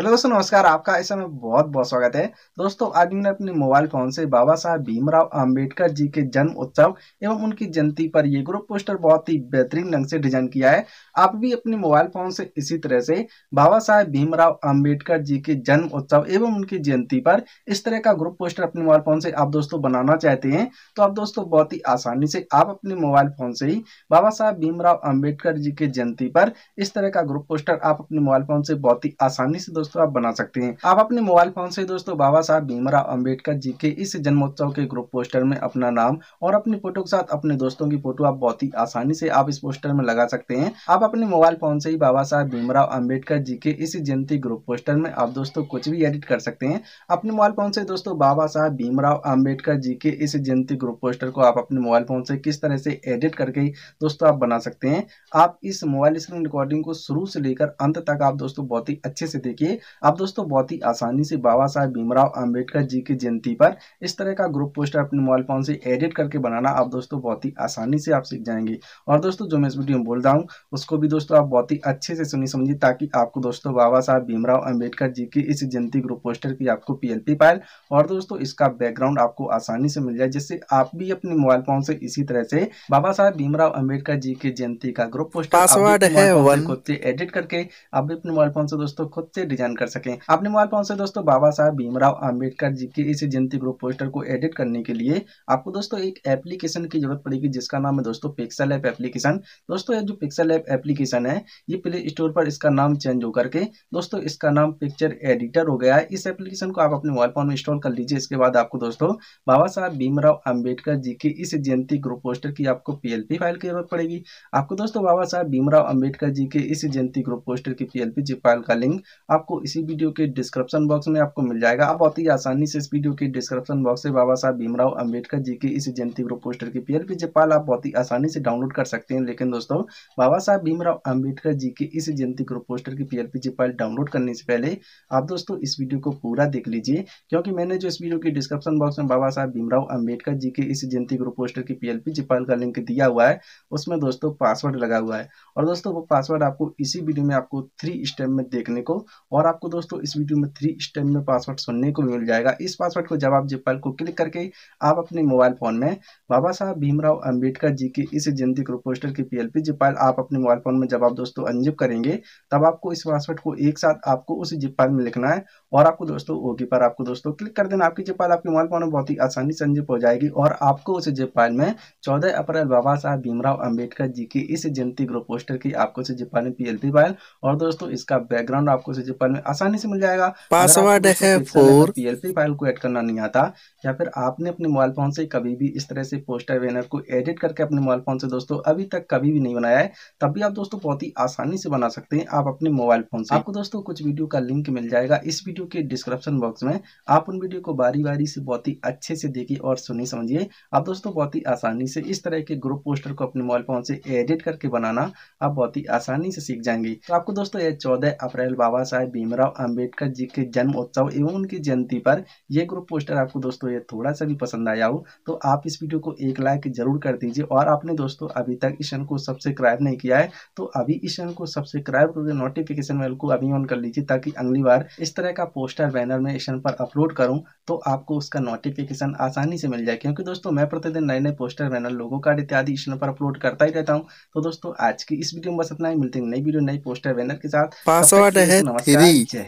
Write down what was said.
Hello दोस्तों नमस्कार आपका इस समय बहुत बहुत स्वागत है दोस्तों आज मैंने अपने मोबाइल फोन से बाबा साहब भीमराव अंबेडकर जी के जन्म उत्सव एवं उनकी जयंती पर ये ग्रुप पोस्टर बहुत ही बेहतरीन ढंग से डिजाइन किया है आप भी अपने मोबाइल फोन से इसी तरह से बाबा साहब भीमराव अम्बेडकर जी के जन्म उत्सव एवं उनकी जयंती पर इस तरह का ग्रुप पोस्टर अपने मोबाइल फोन से आप दोस्तों बनाना चाहते हैं तो आप दोस्तों बहुत ही आसानी से आप अपने मोबाइल फोन से ही बाबा साहब भीमराव अम्बेडकर जी के जयंती पर इस तरह का ग्रुप पोस्टर आप अपने मोबाइल फोन से बहुत ही आसानी से दोस्तों आप बना सकते हैं आप अपने मोबाइल फोन से दोस्तों बाबा साहब भीमराव अम्बेडकर जी के इस जन्मोत्सव के ग्रुप पोस्टर में अपना नाम और अपनी फोटो के साथ अपने दोस्तों की फोटो आप बहुत ही आसानी से आप इस पोस्टर में लगा सकते हैं आप अपने मोबाइल फोन से ही बाबा साहब भीमराव अम्बेडकर जी के इस जयंती ग्रुप पोस्टर में आप दोस्तों कुछ भी एडिट कर सकते हैं अपने मोबाइल फोन से दोस्तों बाबा साहब भीमराव अम्बेडकर जी के इस जयंती ग्रुप पोस्टर को आप अपने मोबाइल फोन से किस तरह से एडिट करके दोस्तों आप बना सकते हैं आप इस मोबाइल स्क्रीन रिकॉर्डिंग को शुरू से लेकर अंत तक आप दोस्तों बहुत ही अच्छे से देखिए आप दोस्तों बहुत ही आसानी से बाबा साहेब भीमराव अम्बेडकर जी की जयंती पर इस तरह का ग्रुप पोस्टर अपने मोबाइल फोन से एडिट करके बनाना आप दोस्तों बहुत ही आसानी से आप सीख जाएंगे और दोस्तों जो मैं इस वीडियो में बोल रहा हूँ उसको भी दोस्तों आप बहुत ही अच्छे से सुनी समझिए ताकि आपको दोस्तों बाबा साहब भीमराव अम्बेडकर जी की इस जयंती ग्रुप पोस्टर की आपको पी फाइल और दोस्तों इसका बैकग्राउंड आपको आसानी से मिल जाए जिससे आप भी अपने मोबाइल फोन से इसी तरह से बाबा साहब भीमराव अम्बेडकर जी की जयंती का ग्रुप पोस्टर खुद से एडिट करके आप भी अपने मोबाइल फोन से दोस्तों खुद से डिजाइन अध्ययन कर सके अपने मोबाइल फोन से दोस्तों बाबा साहब भीमराव आम्बेडकर जी के इस जयंती ग्रुप पोस्टर को एडिट करने के लिए आपको दोस्तों एक एप्लीकेशन की जरूरत पड़ेगी जिसका नाम है दोस्तों पिक्सल एप एप्लीकेशन दोस्तों ये जो पिक्सल एप एप्लीकेशन है ये प्ले स्टोर पर इसका नाम चेंज होकर के दोस्तों इसका नाम पिक्चर एडिटर हो गया है इस एप्लीकेशन को आप अपने मोबाइल फोन में इंस्टॉल कर लीजिए इसके बाद आपको दोस्तों बाबा साहब भीमराव अम्बेडकर जी के इस जयंती ग्रुप पोस्टर की आपको पीएलपी फाइल की जरूरत पड़ेगी आपको दोस्तों बाबा साहब भीमराव अम्बेडकर जी के इस जयंती ग्रुप पोस्टर की पीएलपी फाइल का लिंक आपको इसी वीडियो के डिस्क्रिप्शन बॉक्स में आपको मिल जाएगा आप बहुत ही आसानी से इस वीडियो के डिस्क्रिप्शन बॉक्स से बाबा साहब भीमराव अम्बेडकर जी के इस जयंती ग्रुप पोस्टर की पीएलपी जेपाल आप बहुत ही आसानी से डाउनलोड कर सकते हैं लेकिन दोस्तों बाबा साहब भीमराव अम्बेडकर जी के इस जयंती ग्रुप पोस्टर की पीएलपी जेपाल डाउनलोड करने से पहले आप दोस्तों इस वीडियो को पूरा देख लीजिए क्योंकि मैंने जो इस वीडियो के डिस्क्रिप्शन बॉक्स में बाबा साहब भीमराव अम्बेडकर जी के इस जयंती ग्रुप पोस्टर की पीएलपी जेपाल का लिंक दिया हुआ है उसमें दोस्तों पासवर्ड लगा हुआ है और दोस्तों वो पासवर्ड आपको इसी वीडियो में आपको थ्री स्टेप में देखने को और आपको दोस्तों इस वीडियो में थ्री स्टेप में पासवर्ड सुनने को मिल जाएगा इस पासवर्ड को जब आप जिपाल को क्लिक करके आप अपने मोबाइल फ़ोन में बाबा साहब भीमराव अम्बेडकर जी की इस जयंती ग्रुप पोस्टर की पीएलपी जिपाल आप अपने मोबाइल फ़ोन में जब आप दोस्तों अनजिप करेंगे तब आपको इस पासवर्ड को एक साथ आपको उस जिपाल में लिखना है और आपको दोस्तों ओके पर आपको दोस्तों क्लिक कर देना आपकी जिपाल आपके मोबाइल फ़ोन में बहुत ही आसानी से अनजिप हो जाएगी और आपको उस जिपाल में चौदह अप्रैल बाबा साहब भीमराव अम्बेडकर जी की इस जयंती ग्रुप पोस्टर की आपको उसे जिपाल में पी फाइल और दोस्तों इसका बैकग्राउंड आपको उसे जिपाल फाइल में आसानी से मिल जाएगा पासवर्ड है फोर पीएलसी फाइल को एड करना नहीं आता या फिर आपने अपने मोबाइल फोन से कभी भी इस तरह से पोस्टर बैनर को एडिट करके अपने मोबाइल फोन से दोस्तों अभी तक कभी भी नहीं बनाया है तब भी आप दोस्तों बहुत ही आसानी से बना सकते हैं आप अपने मोबाइल फोन से आपको दोस्तों कुछ वीडियो का लिंक मिल जाएगा इस वीडियो के डिस्क्रिप्शन बॉक्स में आप उन वीडियो को बारी बारी से बहुत ही अच्छे से देखिए और सुनी समझिए आप दोस्तों बहुत ही आसानी से इस तरह के ग्रुप पोस्टर को अपने मोबाइल फोन से एडिट करके बनाना आप बहुत ही आसानी से सीख जाएंगे तो आपको दोस्तों ये चौदह अप्रैल बाबा साहेब भीमराव अंबेडकर जी के जन्म उत्सव एवं उनकी जयंती पर यह ग्रुप पोस्टर आपको दोस्तों ये थोड़ा सा भी पसंद आया हो तो आप इस वीडियो को एक लाइक जरूर कर दीजिए और आपने दोस्तों अभी तक इस चैनल को सब्सक्राइब नहीं किया है तो अभी इस चैनल को सब्सक्राइब करके नोटिफिकेशन बेल को अभी ऑन कर लीजिए ताकि अगली बार इस तरह का पोस्टर बैनर में इस चैनल पर अपलोड करूँ तो आपको उसका नोटिफिकेशन आसानी से मिल जाए क्योंकि दोस्तों मैं प्रतिदिन नए नए पोस्टर बैनर लोगों कार्ड इत्यादि इस चैनल पर अपलोड करता ही रहता हूँ तो दोस्तों आज की इस वीडियो में बस इतना ही मिलते हैं नई वीडियो नई पोस्टर बैनर के साथ पासवर्ड है नमस्कार Lee.